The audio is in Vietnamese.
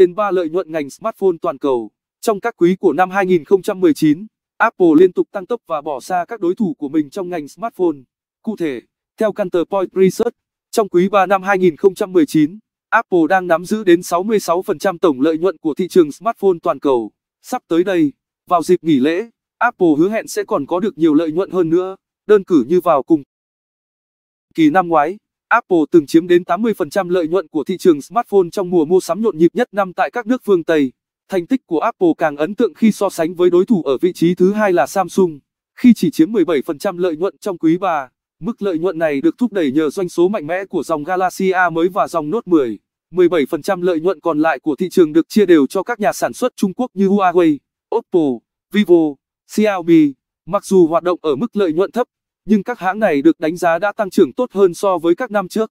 Đến 3 lợi nhuận ngành smartphone toàn cầu. Trong các quý của năm 2019, Apple liên tục tăng tốc và bỏ xa các đối thủ của mình trong ngành smartphone. Cụ thể, theo Counterpoint Research, trong quý 3 năm 2019, Apple đang nắm giữ đến 66% tổng lợi nhuận của thị trường smartphone toàn cầu. Sắp tới đây, vào dịp nghỉ lễ, Apple hứa hẹn sẽ còn có được nhiều lợi nhuận hơn nữa, đơn cử như vào cùng kỳ năm ngoái. Apple từng chiếm đến 80% lợi nhuận của thị trường smartphone trong mùa mua sắm nhộn nhịp nhất năm tại các nước phương Tây. Thành tích của Apple càng ấn tượng khi so sánh với đối thủ ở vị trí thứ hai là Samsung, khi chỉ chiếm 17% lợi nhuận trong quý 3. Mức lợi nhuận này được thúc đẩy nhờ doanh số mạnh mẽ của dòng Galaxy A mới và dòng Note 10. 17% lợi nhuận còn lại của thị trường được chia đều cho các nhà sản xuất Trung Quốc như Huawei, Oppo, Vivo, Xiaomi. Mặc dù hoạt động ở mức lợi nhuận thấp, nhưng các hãng này được đánh giá đã tăng trưởng tốt hơn so với các năm trước.